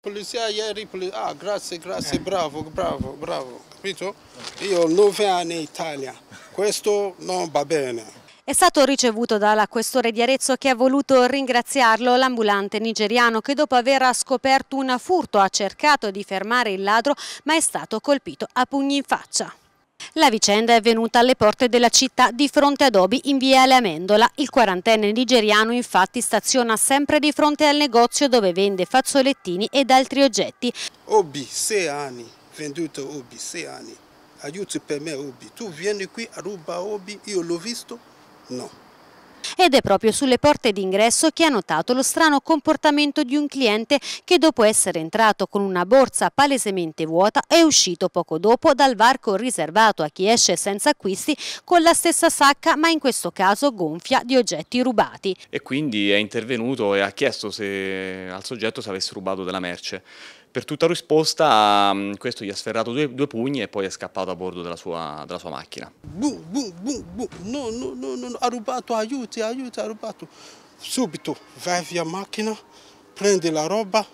Polizia ieri, polizia, ah grazie, grazie, eh. bravo, bravo, bravo, capito? Io ho nove anni in Italia, questo non va bene. È stato ricevuto dalla questore di Arezzo che ha voluto ringraziarlo l'ambulante nigeriano che dopo aver scoperto un furto ha cercato di fermare il ladro ma è stato colpito a pugni in faccia. La vicenda è avvenuta alle porte della città di fronte ad Obi in via Le Amendola. Il quarantenne nigeriano infatti staziona sempre di fronte al negozio dove vende fazzolettini ed altri oggetti. Obi, sei anni, venduto Obi, sei anni, aiuti per me Obi, tu vieni qui a ruba Obi, io l'ho visto? No ed è proprio sulle porte d'ingresso che ha notato lo strano comportamento di un cliente che dopo essere entrato con una borsa palesemente vuota è uscito poco dopo dal varco riservato a chi esce senza acquisti con la stessa sacca ma in questo caso gonfia di oggetti rubati. E quindi è intervenuto e ha chiesto se, al soggetto se avesse rubato della merce. Per tutta risposta mm, questo gli ha sferrato due, due pugni e poi è scappato a bordo della sua, della sua macchina. Bu, bu, bu, bu. No, no, no, no, ha rubato, aiuti, aiuti, ha rubato. Subito vai via macchina, prendi la roba,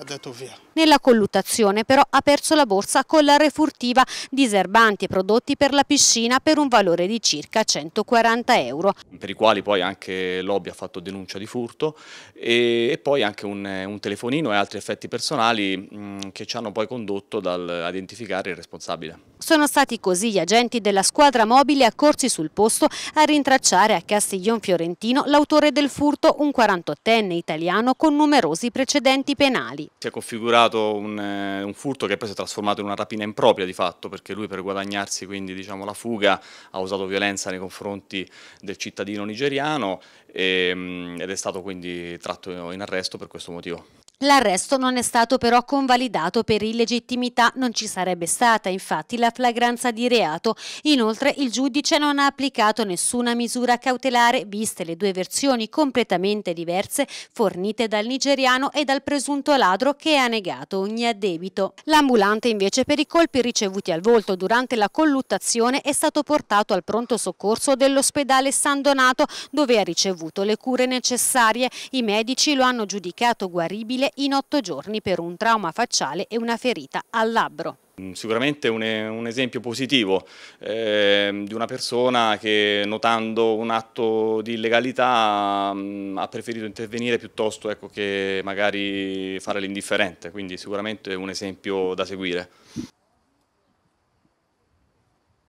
ha dato via. Nella colluttazione però ha perso la borsa con la refurtiva diserbanti e prodotti per la piscina per un valore di circa 140 euro. Per i quali poi anche Lobby ha fatto denuncia di furto e, poi anche un, un telefonino e altri effetti personali mh, che ci hanno poi condotto dal identificare il responsabile. Sono stati così gli agenti della squadra mobile accorsi sul posto a rintracciare a Castiglion Fiorentino l'autore del furto, un 48enne italiano con numerosi precedenti penali. Si è configurato un, eh, un furto che poi si è trasformato in una rapina impropria di fatto perché lui per guadagnarsi quindi diciamo, la fuga ha usato violenza nei confronti del cittadino nigeriano ehm, ed è stato quindi tratto in arresto per questo motivo. L'arresto non è stato però convalidato per illegittimità, non ci sarebbe stata infatti la flagranza di reato. Inoltre il giudice non ha applicato nessuna misura cautelare, viste le due versioni completamente diverse fornite dal nigeriano e dal presunto ladro che ha negato ogni addebito. L'ambulante invece per i colpi ricevuti al volto durante la colluttazione è stato portato al pronto soccorso dell'ospedale San Donato dove ha ricevuto le cure necessarie. I medici lo hanno giudicato guaribile in otto giorni per un trauma facciale e una ferita al labbro. Mm, sicuramente un, un esempio positivo eh, di una persona che notando un atto di illegalità mh, mm, ha preferito intervenire piuttosto ecco, che magari fare l'indifferente, quindi sicuramente un esempio da seguire.